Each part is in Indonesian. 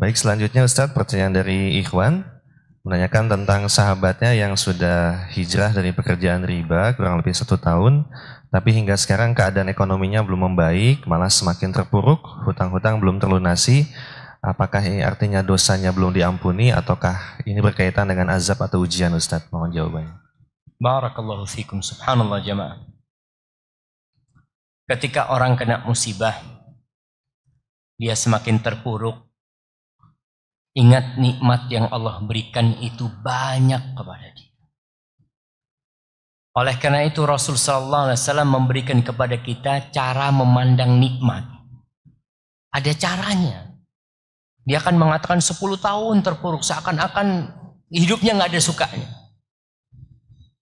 Baik, selanjutnya Ustadz pertanyaan dari Ikhwan menanyakan tentang sahabatnya yang sudah hijrah dari pekerjaan riba kurang lebih satu tahun, tapi hingga sekarang keadaan ekonominya belum membaik, malah semakin terpuruk, hutang-hutang belum terlunasi. Apakah ini artinya dosanya belum diampuni ataukah ini berkaitan dengan azab atau ujian Ustadz? Mohon jawabannya. Barakallahu fikum. Subhanallah jemaah. Ketika orang kena musibah, dia semakin terpuruk, Ingat nikmat yang Allah berikan itu banyak kepada dia. Oleh karena itu Rasul Sallallahu Alaihi Wasallam memberikan kepada kita cara memandang nikmat. Ada caranya. Dia akan mengatakan 10 tahun terpuruk seakan-akan hidupnya nggak ada sukanya.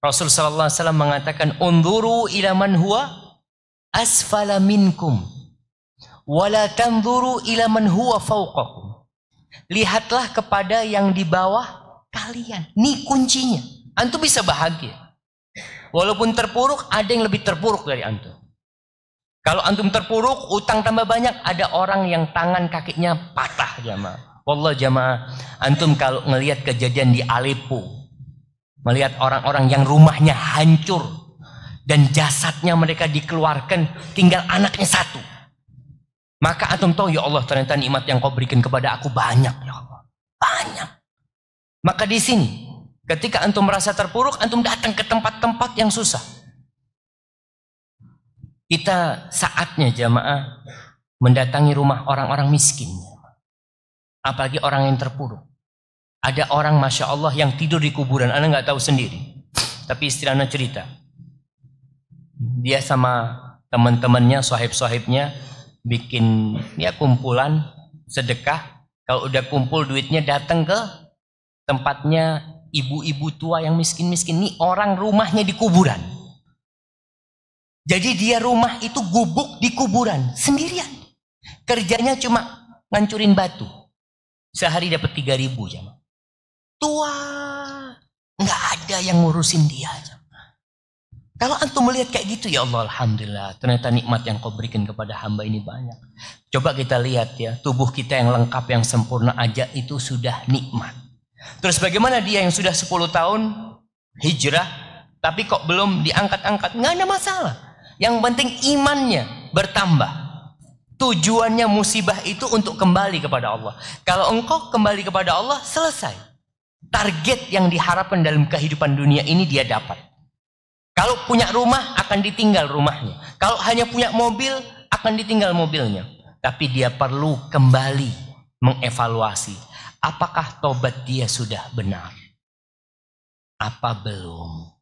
Rasul Sallallahu Alaihi Wasallam mengatakan, "Unzuru ila man huwa asfala minkum, wala tanzuru ila man huwa fawqakum." Lihatlah kepada yang di bawah kalian. Ini kuncinya. Antum bisa bahagia. Walaupun terpuruk, ada yang lebih terpuruk dari antum. Kalau antum terpuruk, utang tambah banyak, ada orang yang tangan kakinya patah jamaah. Wallah jamaah, antum kalau ngelihat kejadian di Aleppo, melihat orang-orang yang rumahnya hancur dan jasadnya mereka dikeluarkan, tinggal anaknya satu. Maka antum tahu ya Allah ternyata nikmat yang kau berikan kepada aku banyak ya Allah. Banyak. Maka di sini ketika antum merasa terpuruk, antum datang ke tempat-tempat yang susah. Kita saatnya jamaah mendatangi rumah orang-orang miskin. Apalagi orang yang terpuruk. Ada orang Masya Allah yang tidur di kuburan, Anda nggak tahu sendiri. Tapi istilahnya cerita. Dia sama teman-temannya, sohib-sohibnya, bikin ya kumpulan sedekah kalau udah kumpul duitnya datang ke tempatnya ibu-ibu tua yang miskin-miskin nih orang rumahnya di kuburan jadi dia rumah itu gubuk di kuburan sendirian kerjanya cuma ngancurin batu sehari dapat 3000 jam tua nggak ada yang ngurusin dia aja kalau antum melihat kayak gitu ya Allah Alhamdulillah ternyata nikmat yang kau berikan kepada hamba ini banyak. Coba kita lihat ya tubuh kita yang lengkap yang sempurna aja itu sudah nikmat. Terus bagaimana dia yang sudah 10 tahun hijrah tapi kok belum diangkat-angkat? Nggak ada masalah. Yang penting imannya bertambah. Tujuannya musibah itu untuk kembali kepada Allah. Kalau engkau kembali kepada Allah, selesai. Target yang diharapkan dalam kehidupan dunia ini dia dapat. Kalau punya rumah akan ditinggal rumahnya. Kalau hanya punya mobil akan ditinggal mobilnya. Tapi dia perlu kembali mengevaluasi apakah tobat dia sudah benar apa belum.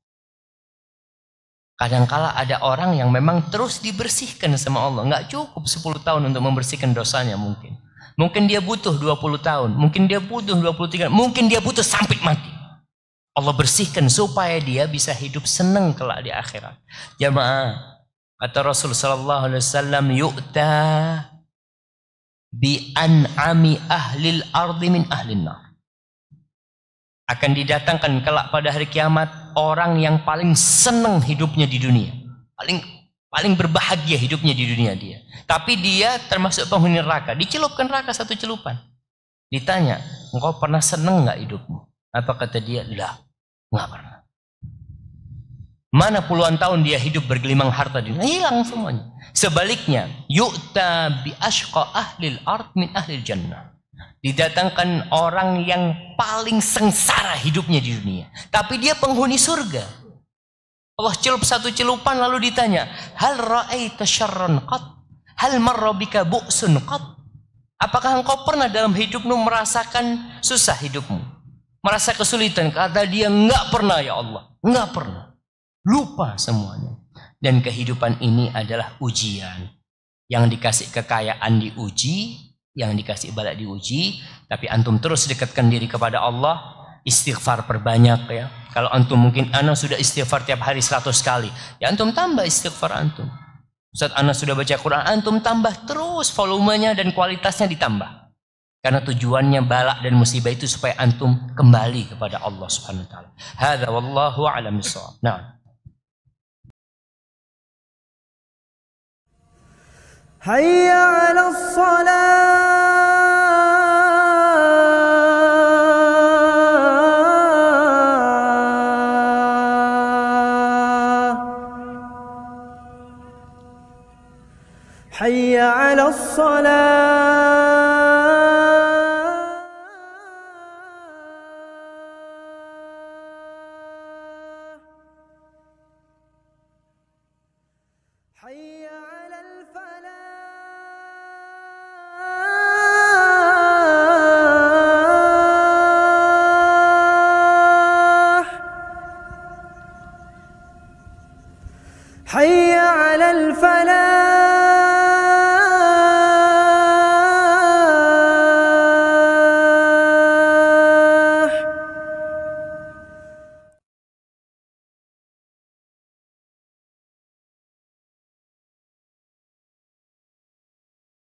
Kadangkala ada orang yang memang terus dibersihkan sama Allah. Nggak cukup 10 tahun untuk membersihkan dosanya mungkin. Mungkin dia butuh 20 tahun. Mungkin dia butuh 23 Mungkin dia butuh sampai mati. Allah bersihkan supaya dia bisa hidup senang kelak di akhirat. Jamaah, kata Rasul sallallahu alaihi wasallam yu'ta bi an'ami ahlil ardi min ahli nar. Akan didatangkan kelak pada hari kiamat orang yang paling senang hidupnya di dunia. Paling paling berbahagia hidupnya di dunia dia. Tapi dia termasuk penghuni neraka. Dicelupkan neraka satu celupan. Ditanya, engkau pernah senang nggak hidupmu? Apa kata dia? Lah, Nggak pernah. Mana puluhan tahun dia hidup bergelimang harta di dunia? Hilang semuanya. Sebaliknya, yu'ta bi ahli ahlil ard min ahlil jannah. Didatangkan orang yang paling sengsara hidupnya di dunia. Tapi dia penghuni surga. Allah celup satu celupan lalu ditanya, Hal ra'aita syarran qat? Hal marra bika bu'sun qat? Apakah engkau pernah dalam hidupmu merasakan susah hidupmu? merasa kesulitan. Kata dia, nggak pernah ya Allah. Nggak pernah. Lupa semuanya. Dan kehidupan ini adalah ujian. Yang dikasih kekayaan diuji, yang dikasih balak diuji, tapi antum terus dekatkan diri kepada Allah, istighfar perbanyak ya. Kalau antum mungkin ana sudah istighfar tiap hari 100 kali, ya antum tambah istighfar antum. Saat ana sudah baca Quran, antum tambah terus volumenya dan kualitasnya ditambah. Karena tujuannya balak dan musibah itu supaya antum kembali kepada Allah Subhanahu wa taala. Hadza wallahu a'lam bissawab. Nah. Hayya ala salat حي ala الصلاه حي على الفلاح